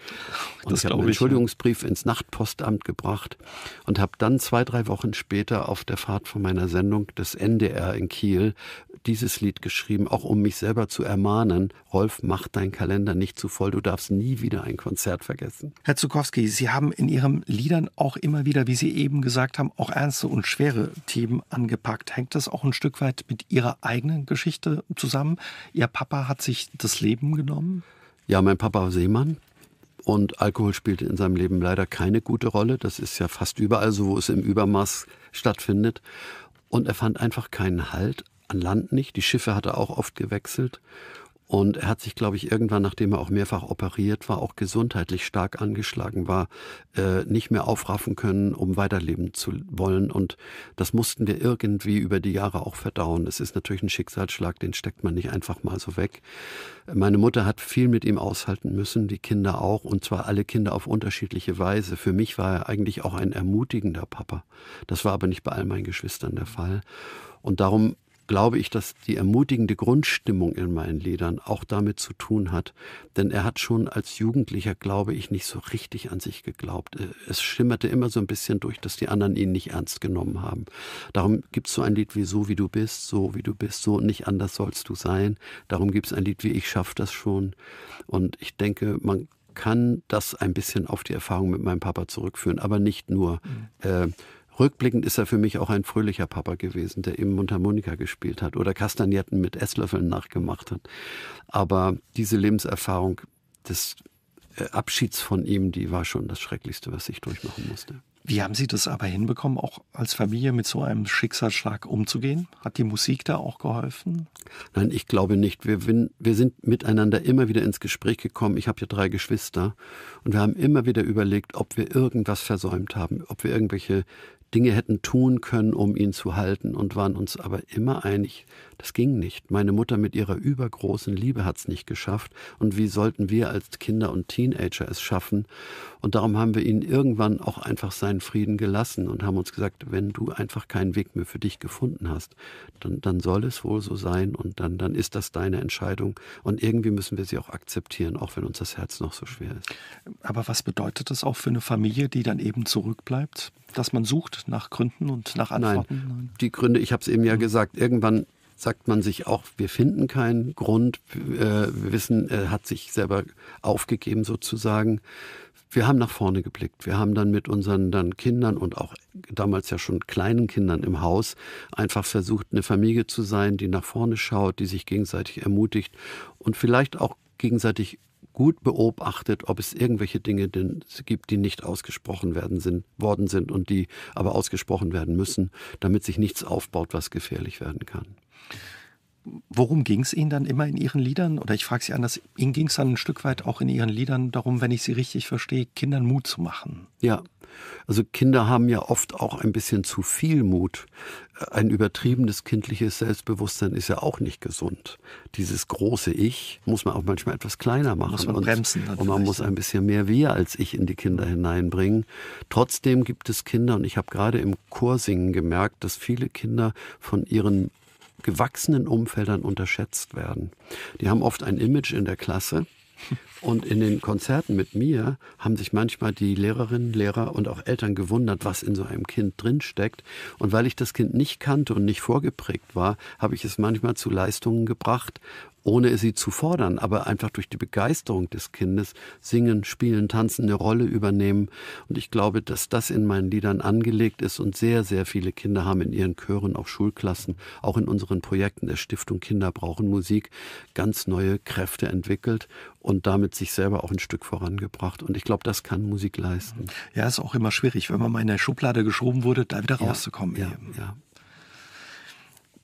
Und das ich habe einen Entschuldigungsbrief ja. ins Nachtpostamt gebracht und habe dann zwei, drei Wochen später auf der Fahrt von meinem einer Sendung des NDR in Kiel dieses Lied geschrieben, auch um mich selber zu ermahnen, Rolf, mach deinen Kalender nicht zu voll, du darfst nie wieder ein Konzert vergessen. Herr Zukowski, Sie haben in Ihren Liedern auch immer wieder, wie Sie eben gesagt haben, auch ernste und schwere Themen angepackt. Hängt das auch ein Stück weit mit Ihrer eigenen Geschichte zusammen? Ihr Papa hat sich das Leben genommen? Ja, mein Papa war Seemann. Und Alkohol spielte in seinem Leben leider keine gute Rolle. Das ist ja fast überall so, wo es im Übermaß stattfindet. Und er fand einfach keinen Halt, an Land nicht. Die Schiffe hat er auch oft gewechselt. Und er hat sich, glaube ich, irgendwann, nachdem er auch mehrfach operiert war, auch gesundheitlich stark angeschlagen war, äh, nicht mehr aufraffen können, um weiterleben zu wollen. Und das mussten wir irgendwie über die Jahre auch verdauen. Es ist natürlich ein Schicksalsschlag, den steckt man nicht einfach mal so weg. Meine Mutter hat viel mit ihm aushalten müssen, die Kinder auch, und zwar alle Kinder auf unterschiedliche Weise. Für mich war er eigentlich auch ein ermutigender Papa. Das war aber nicht bei all meinen Geschwistern der Fall. Und darum glaube ich, dass die ermutigende Grundstimmung in meinen Liedern auch damit zu tun hat. Denn er hat schon als Jugendlicher, glaube ich, nicht so richtig an sich geglaubt. Äh, es schimmerte immer so ein bisschen durch, dass die anderen ihn nicht ernst genommen haben. Darum gibt es so ein Lied wie So wie du bist, so wie du bist, so nicht anders sollst du sein. Darum gibt es ein Lied wie Ich schaff das schon. Und ich denke, man kann das ein bisschen auf die Erfahrung mit meinem Papa zurückführen, aber nicht nur. Mhm. Äh, Rückblickend ist er für mich auch ein fröhlicher Papa gewesen, der eben Mundharmonika gespielt hat oder Kastagnetten mit Esslöffeln nachgemacht hat. Aber diese Lebenserfahrung des äh, Abschieds von ihm, die war schon das Schrecklichste, was ich durchmachen musste. Wie haben Sie das aber hinbekommen, auch als Familie mit so einem Schicksalsschlag umzugehen? Hat die Musik da auch geholfen? Nein, ich glaube nicht. Wir, wir sind miteinander immer wieder ins Gespräch gekommen. Ich habe ja drei Geschwister und wir haben immer wieder überlegt, ob wir irgendwas versäumt haben, ob wir irgendwelche Dinge hätten tun können, um ihn zu halten und waren uns aber immer einig, das ging nicht. Meine Mutter mit ihrer übergroßen Liebe hat es nicht geschafft und wie sollten wir als Kinder und Teenager es schaffen? Und darum haben wir ihn irgendwann auch einfach seinen Frieden gelassen und haben uns gesagt, wenn du einfach keinen Weg mehr für dich gefunden hast, dann, dann soll es wohl so sein und dann, dann ist das deine Entscheidung und irgendwie müssen wir sie auch akzeptieren, auch wenn uns das Herz noch so schwer ist. Aber was bedeutet das auch für eine Familie, die dann eben zurückbleibt, dass man sucht nach Gründen und nach Antworten? Nein, die Gründe, ich habe es eben ja mhm. gesagt, irgendwann sagt man sich auch, wir finden keinen Grund, äh, wir wissen, er hat sich selber aufgegeben sozusagen. Wir haben nach vorne geblickt. Wir haben dann mit unseren dann Kindern und auch damals ja schon kleinen Kindern im Haus einfach versucht, eine Familie zu sein, die nach vorne schaut, die sich gegenseitig ermutigt und vielleicht auch gegenseitig gut beobachtet, ob es irgendwelche Dinge denn gibt, die nicht ausgesprochen werden sind, worden sind und die aber ausgesprochen werden müssen, damit sich nichts aufbaut, was gefährlich werden kann worum ging es Ihnen dann immer in Ihren Liedern? Oder ich frage Sie anders, Ihnen ging es dann ein Stück weit auch in Ihren Liedern darum, wenn ich Sie richtig verstehe, Kindern Mut zu machen. Ja, also Kinder haben ja oft auch ein bisschen zu viel Mut. Ein übertriebenes kindliches Selbstbewusstsein ist ja auch nicht gesund. Dieses große Ich muss man auch manchmal etwas kleiner machen. Muss man und, bremsen. Und man muss ein bisschen mehr Wir als Ich in die Kinder hineinbringen. Trotzdem gibt es Kinder, und ich habe gerade im Chorsingen gemerkt, dass viele Kinder von ihren gewachsenen Umfeldern unterschätzt werden. Die haben oft ein Image in der Klasse. Und in den Konzerten mit mir haben sich manchmal die Lehrerinnen, Lehrer und auch Eltern gewundert, was in so einem Kind drinsteckt. Und weil ich das Kind nicht kannte und nicht vorgeprägt war, habe ich es manchmal zu Leistungen gebracht, ohne sie zu fordern, aber einfach durch die Begeisterung des Kindes singen, spielen, tanzen, eine Rolle übernehmen. Und ich glaube, dass das in meinen Liedern angelegt ist und sehr, sehr viele Kinder haben in ihren Chören, auch Schulklassen, auch in unseren Projekten der Stiftung Kinder brauchen Musik ganz neue Kräfte entwickelt und damit sich selber auch ein Stück vorangebracht. Und ich glaube, das kann Musik leisten. Ja, ist auch immer schwierig, wenn man mal in der Schublade geschoben wurde, da wieder ja, rauszukommen. Ja, ja.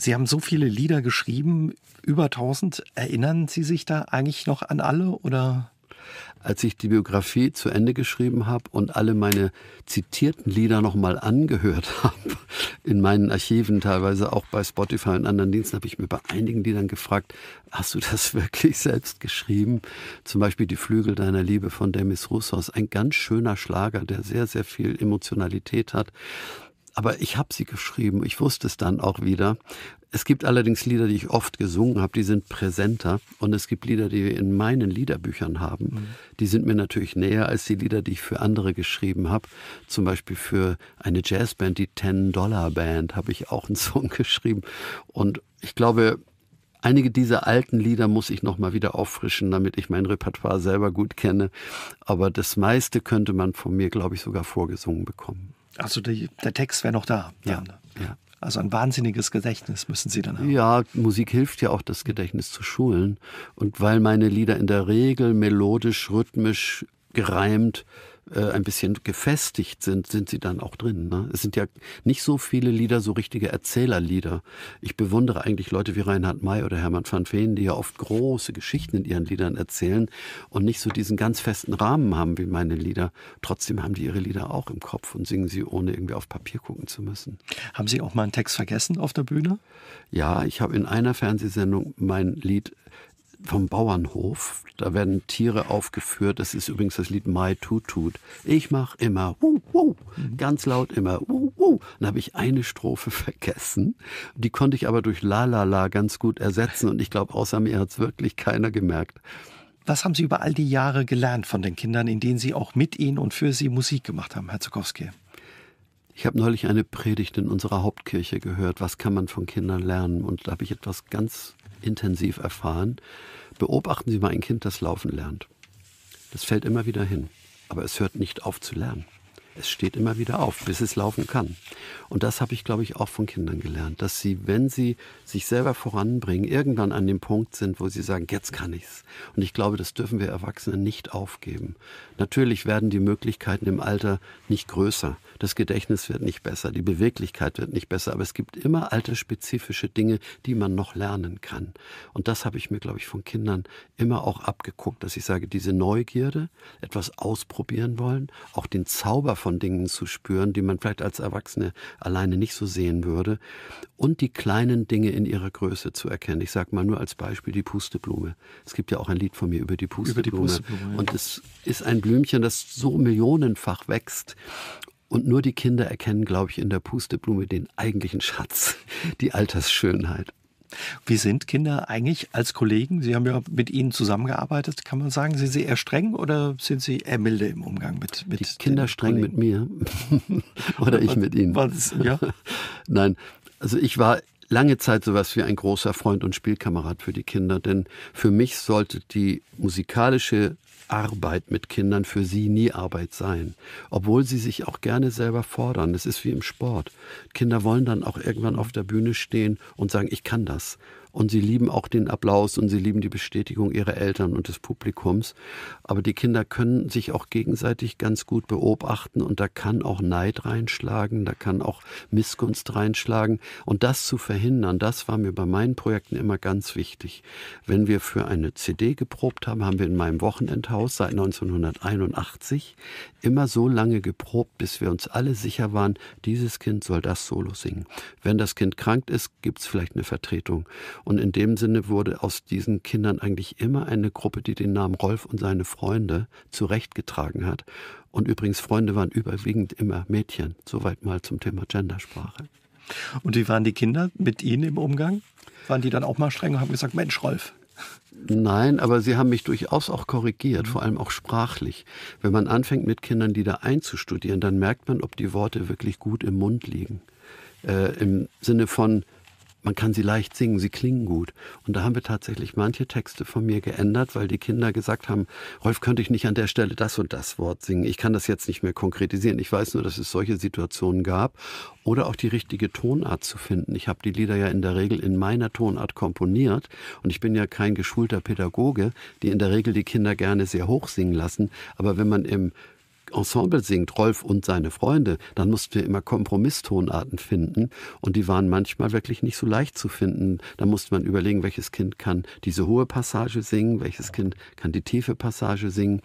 Sie haben so viele Lieder geschrieben, über 1000. Erinnern Sie sich da eigentlich noch an alle oder? Als ich die Biografie zu Ende geschrieben habe und alle meine zitierten Lieder nochmal angehört <laughs> habe, in meinen Archiven, teilweise auch bei Spotify und anderen Diensten, habe ich mir bei einigen Liedern gefragt, hast du das <laughs> wirklich selbst geschrieben? Zum Beispiel Die Flügel deiner Liebe von Demis Roussos, ein ganz schöner Schlager, der sehr, sehr viel Emotionalität hat aber ich habe sie geschrieben. Ich wusste es dann auch wieder. Es gibt allerdings Lieder, die ich oft gesungen habe, die sind präsenter. Und es gibt Lieder, die wir in meinen Liederbüchern haben. Mhm. Die sind mir natürlich näher als die Lieder, die ich für andere geschrieben habe. Zum Beispiel für eine Jazzband, die Ten Dollar Band, habe ich auch einen <laughs> Song geschrieben. Und ich glaube, Einige dieser alten Lieder muss ich nochmal wieder auffrischen, damit ich mein Repertoire selber gut kenne. Aber das meiste könnte man von mir, glaube ich, sogar vorgesungen bekommen. Also die, der Text wäre noch da. Ja. ja. Also ein wahnsinniges Gedächtnis müssen Sie dann haben. Ja, Musik hilft ja auch, das Gedächtnis zu schulen. Und weil meine Lieder in der Regel melodisch, rhythmisch, gereimt äh, äh, ein bisschen gefestigt sind, sind sie dann auch drin. Ne? Es sind ja nicht so viele Lieder, so richtige Erzählerlieder. Ich bewundere eigentlich Leute wie Reinhard May oder Hermann van Veen, die ja oft große Geschichten in ihren Liedern erzählen und nicht so diesen ganz festen Rahmen haben wie meine Lieder. Trotzdem haben die ihre Lieder auch im Kopf und singen sie, ohne irgendwie auf Papier gucken zu müssen. Haben Sie auch mal einen Text vergessen auf der Bühne? Ja, ich habe in einer Fernsehsendung mein Lied vom Bauernhof. Da werden Tiere aufgeführt. Das ist übrigens das Lied My Tut Tut. Ich mache immer wuh, wuh, mhm. ganz laut immer wuh, wuh. Dann habe ich eine Strophe <laughs> vergessen. Die konnte ich aber durch La La La ganz gut ersetzen. Und ich glaube, außer mir hat es wirklich keiner gemerkt. Was haben Sie über all die Jahre gelernt von den Kindern, in denen Sie auch mit ihnen und für sie Musik gemacht haben, Herr Zukowski? Ich habe neulich eine Predigt in unserer Hauptkirche gehört, was kann man von Kindern lernen? Und da habe ich etwas ganz intensiv erfahren. Beobachten Sie mal ein Kind, das laufen lernt. Das fällt immer wieder hin, aber es hört nicht auf zu lernen. Es steht immer wieder auf, bis es laufen kann. Und das habe ich, glaube ich, auch von Kindern gelernt, dass sie, wenn sie sich selber voranbringen, irgendwann an dem Punkt sind, wo sie sagen, jetzt kann ich's. Und ich glaube, das dürfen wir Erwachsene nicht aufgeben. Natürlich werden die Möglichkeiten im Alter nicht größer. Das Gedächtnis wird nicht besser, die Beweglichkeit wird nicht besser, aber es gibt immer altersspezifische Dinge, die man noch lernen kann. Und das habe ich mir, glaube ich, von Kindern immer auch abgeguckt, dass ich sage, diese Neugierde, etwas ausprobieren wollen, auch den Zauber von Dingen zu spüren, die man vielleicht als Erwachsene alleine nicht so sehen würde. Und die kleinen Dinge in ihrer Größe zu erkennen. Ich sage mal nur als Beispiel die Pusteblume. Es gibt ja auch ein Lied von mir über die Pusteblume. Über die Pusteblume Und es ist ein Blümchen, das so millionenfach wächst. Und nur die Kinder erkennen, glaube ich, in der Pusteblume den eigentlichen Schatz, die Altersschönheit. Wie sind Kinder eigentlich als Kollegen? Sie haben ja mit ihnen zusammengearbeitet, kann man sagen. Sind sie eher streng oder sind sie eher milde im Umgang mit, mit Die Kinder streng Kollegen? mit mir <laughs> oder ich mit ihnen? Was, ja? <laughs> Nein, also ich war lange Zeit sowas wie ein großer Freund und Spielkamerad für die Kinder, denn für mich sollte die musikalische Arbeit mit Kindern für sie nie Arbeit sein, obwohl sie sich auch gerne selber fordern. Das ist wie im Sport. Kinder wollen dann auch irgendwann auf der Bühne stehen und sagen, ich kann das und sie lieben auch den Applaus und sie lieben die Bestätigung ihrer Eltern und des Publikums. Aber die Kinder können sich auch gegenseitig ganz gut beobachten und da kann auch Neid reinschlagen, da kann auch Missgunst reinschlagen. Und das zu verhindern, das war mir bei meinen Projekten immer ganz wichtig. Wenn wir für eine CD geprobt haben, haben wir in meinem Wochenendhaus seit 1981 immer so lange geprobt, bis wir uns alle sicher waren, dieses Kind soll das Solo singen. Wenn das Kind krank ist, gibt es vielleicht eine Vertretung. Und in dem Sinne wurde aus diesen Kindern eigentlich immer eine Gruppe, die den Namen Rolf und seine Freunde zurechtgetragen hat. Und übrigens, Freunde waren überwiegend immer Mädchen. Soweit mal zum Thema Gendersprache. Und wie waren die Kinder mit Ihnen im Umgang? Waren die dann auch mal streng und haben gesagt, Mensch, Rolf, Nein, aber sie haben mich durchaus auch korrigiert, mhm. vor allem auch sprachlich. Wenn man anfängt, mit Kindern Lieder einzustudieren, dann merkt man, ob die Worte wirklich gut im Mund liegen. Äh, Im Sinne von, man kann sie leicht singen, sie klingen gut. Und da haben wir tatsächlich manche Texte von mir geändert, weil die Kinder gesagt haben, Rolf, könnte ich nicht an der Stelle das und das Wort singen. Ich kann das jetzt nicht mehr konkretisieren. Ich weiß nur, dass es solche Situationen gab. Oder auch die richtige Tonart zu finden. Ich habe die Lieder ja in der Regel in meiner Tonart komponiert. Und ich bin ja kein geschulter Pädagoge, die in der Regel die Kinder gerne sehr hoch singen lassen. Aber wenn man im Ensemble singt, Rolf und seine Freunde, dann mussten wir immer Kompromisstonarten finden und die waren manchmal wirklich nicht so leicht zu finden. Da musste man überlegen, welches Kind kann diese hohe Passage singen, welches Kind kann die tiefe Passage singen.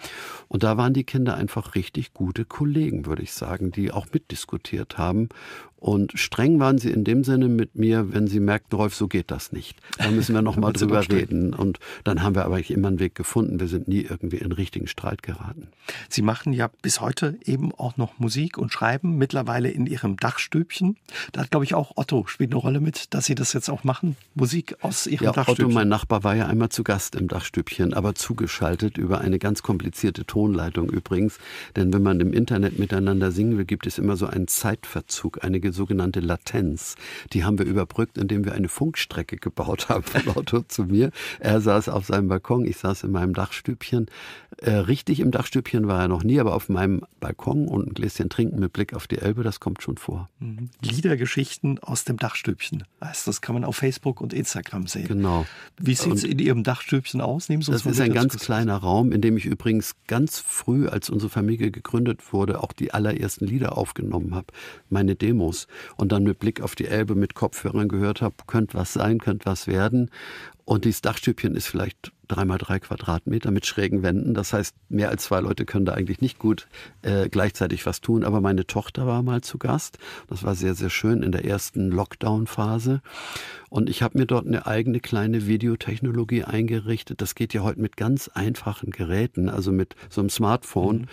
Und da waren die Kinder einfach richtig gute Kollegen, würde ich sagen, die auch mitdiskutiert haben und streng waren sie in dem Sinne mit mir, wenn sie merkten, Rolf, so geht das nicht. Da müssen wir nochmal <laughs> drüber reden. Und dann haben wir aber immer einen Weg gefunden. Wir sind nie irgendwie in richtigen Streit geraten. Sie machen ja bis heute eben auch noch Musik und schreiben mittlerweile in Ihrem Dachstübchen. Da hat, glaube ich, auch Otto spielt eine Rolle mit, dass Sie das jetzt auch machen. Musik aus Ihrem ja, Dachstübchen. Otto, mein Nachbar, war ja einmal zu Gast im Dachstübchen, aber zugeschaltet über eine ganz komplizierte Tonleitung übrigens. Denn wenn man im Internet miteinander singen will, gibt es immer so einen Zeitverzug, eine die sogenannte Latenz. Die haben wir überbrückt, indem wir eine Funkstrecke gebaut <laughs> haben von Otto zu mir. Er saß auf seinem Balkon, ich saß in meinem Dachstübchen. Äh, richtig im Dachstübchen war er noch nie, aber auf meinem Balkon und ein Gläschen trinken mit Blick auf die Elbe, das kommt schon vor. Mhm. Liedergeschichten aus dem Dachstübchen. das kann man auf Facebook und Instagram sehen. Genau. Wie sieht es in Ihrem Dachstübchen aus? Nehmen Sie uns das ist ein ganz kleiner Raum, in dem ich übrigens ganz früh, als unsere Familie gegründet wurde, auch die allerersten Lieder aufgenommen habe. Meine Demos Radios und dann mit Blick auf die Elbe mit Kopfhörern gehört habe, könnte was sein, könnte was werden. Und dieses Dachstübchen ist vielleicht dreimal drei Quadratmeter mit schrägen Wänden. Das heißt, mehr als zwei Leute können da eigentlich nicht gut äh, gleichzeitig was tun. Aber meine Tochter war mal zu Gast. Das war sehr, sehr schön in der ersten Lockdown-Phase. Und ich habe mir dort eine eigene kleine Videotechnologie eingerichtet. Das geht ja heute mit ganz einfachen Geräten, also mit so einem Smartphone. Mhm.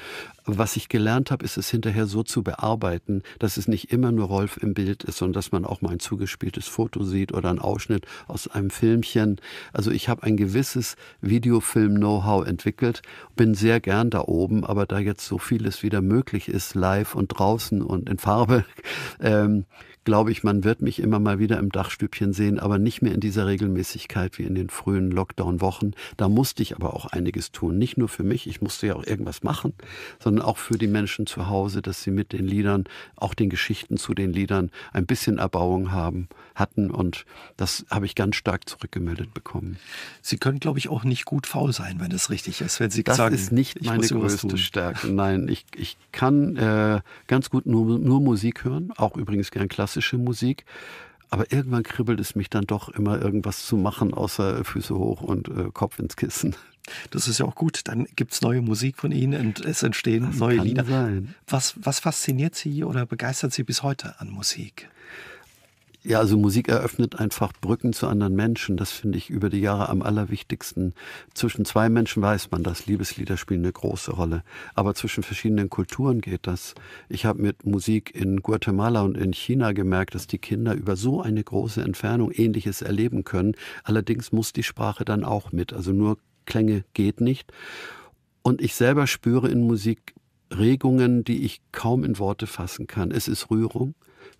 Was ich gelernt habe, ist es hinterher so zu bearbeiten, dass es nicht immer nur Rolf im Bild ist, sondern dass man auch mal ein zugespieltes Foto sieht oder einen Ausschnitt aus einem Filmchen. Also ich habe ein gewisses Videofilm-Know-how entwickelt. Bin sehr gern da oben, aber da jetzt so vieles wieder möglich ist, live und draußen und in Farbe, <laughs> ähm, glaube ich, man wird mich immer mal wieder im Dachstübchen sehen, aber nicht mehr in dieser Regelmäßigkeit wie in den frühen Lockdown-Wochen. Da musste ich aber auch einiges tun. Nicht nur für mich, ich musste ja auch irgendwas machen, sondern auch für die Menschen zu Hause, dass sie mit den Liedern, auch den Geschichten zu den Liedern, ein bisschen Erbauung haben, hatten. Und das habe ich ganz stark zurückgemeldet bekommen. Sie können, glaube ich, auch nicht gut faul sein, wenn das richtig ist, wenn Sie das sagen, ist nicht meine größte Stärke. Nein, ich, ich kann äh, ganz gut nur, nur Musik hören, auch übrigens gern Klassik klassische Musik. Aber irgendwann kribbelt es mich dann doch immer irgendwas zu machen, außer Füße hoch und äh, Kopf ins Kissen. Das ist ja auch gut. Dann gibt es neue Musik von Ihnen und es entstehen das neue Lieder. Sein. Was, was fasziniert Sie oder begeistert Sie bis heute an Musik? ja, also Musik eröffnet einfach Brücken zu anderen Menschen. Das finde ich über die Jahre am allerwichtigsten. Zwischen zwei Menschen weiß man das. Liebeslieder spielen eine große Rolle. Aber zwischen verschiedenen Kulturen geht das. Ich habe mit Musik in Guatemala und in China gemerkt, dass die Kinder über so eine große Entfernung Ähnliches erleben können. Allerdings muss die Sprache dann auch mit. Also nur Klänge geht nicht. Und ich selber spüre in Musik Regungen, die ich kaum in Worte fassen kann. Es ist Rührung.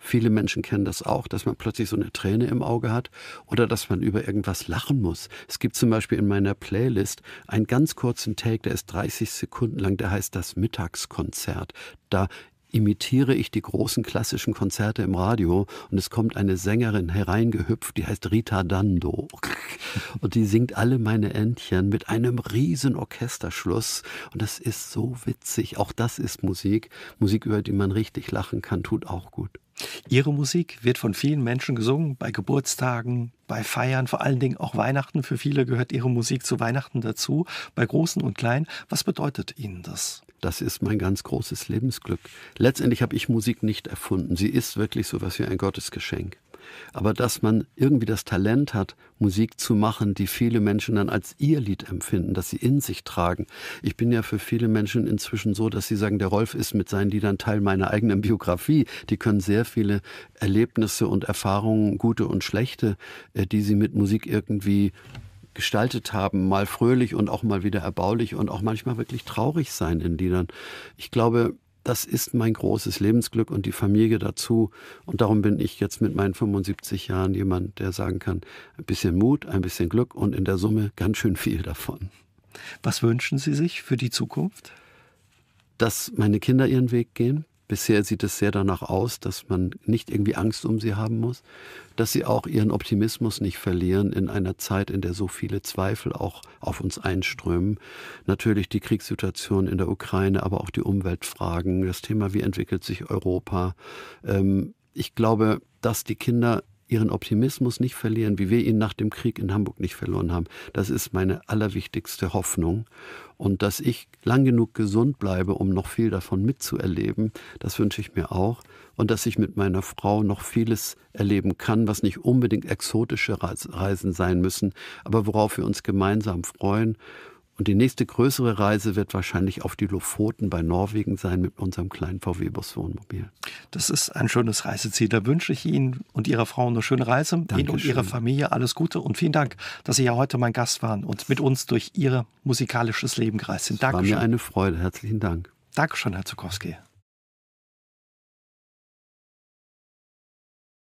Viele Menschen kennen das auch, dass man plötzlich so eine Träne im Auge hat oder dass man über irgendwas lachen muss. Es gibt zum Beispiel in meiner Playlist einen ganz kurzen Take, der ist 30 Sekunden lang, der heißt das Mittagskonzert. Da imitiere ich die großen klassischen Konzerte im Radio und es kommt eine Sängerin hereingehüpft, die heißt Rita Dando. <laughs> Und die singt alle meine Entchen mit einem riesen Orchesterschluss und das ist so witzig. Auch das ist Musik. Musik, über die man richtig lachen kann, tut auch gut. Ihre Musik wird von vielen Menschen gesungen, bei Geburtstagen, bei Feiern, vor allen Dingen auch Weihnachten. Für viele gehört Ihre Musik zu Weihnachten dazu, bei Großen und Kleinen. Was bedeutet Ihnen das? Das ist mein ganz großes Lebensglück. Letztendlich habe ich Musik nicht erfunden. Sie ist wirklich so was wie ein Gottesgeschenk aber dass man irgendwie das Talent hat, Musik zu machen, die viele Menschen dann als ihr Lied empfinden, dass sie in sich tragen. Ich bin ja für viele Menschen inzwischen so, dass sie sagen, der Rolf ist mit seinen Liedern Teil meiner eigenen Biografie. Die können sehr viele Erlebnisse und Erfahrungen, gute und schlechte, äh, die sie mit Musik irgendwie gestaltet haben, mal fröhlich und auch mal wieder erbaulich und auch manchmal wirklich traurig sein in Liedern. Ich glaube, das ist mein großes Lebensglück und die Familie dazu. Und darum bin ich jetzt mit meinen 75 Jahren jemand, der sagen kann, ein bisschen Mut, ein bisschen Glück und in der Summe ganz schön viel davon. Was wünschen Sie sich für die Zukunft? Dass meine Kinder ihren Weg gehen, Bisher sieht es sehr danach aus, dass man nicht irgendwie Angst um sie haben muss, dass sie auch ihren Optimismus nicht verlieren in einer Zeit, in der so viele Zweifel auch auf uns einströmen. Natürlich die Kriegssituation in der Ukraine, aber auch die Umweltfragen, das Thema, wie entwickelt sich Europa. Ähm, ich glaube, dass die Kinder ihren Optimismus nicht verlieren, wie wir ihn nach dem Krieg in Hamburg nicht verloren haben. Das ist meine allerwichtigste Hoffnung. Und dass ich lang genug gesund bleibe, um noch viel davon mitzuerleben, das wünsche ich mir auch. Und dass ich mit meiner Frau noch vieles erleben kann, was nicht unbedingt exotische Reisen sein müssen, aber worauf wir uns gemeinsam freuen und die nächste größere Reise wird wahrscheinlich auf die Lofoten bei Norwegen sein mit unserem kleinen VW-Bus-Wohnmobil. Das ist ein schönes Reiseziel. Da wünsche ich Ihnen und Ihrer Frau eine schöne Reise. Dankeschön. Ihnen und Ihrer Familie alles Gute und vielen Dank, dass Sie ja heute mein Gast waren und mit uns durch Ihr musikalisches Leben gereist sind. Dankeschön. War mir eine Freude. Herzlichen Dank. Dankeschön, Herr Zukowski.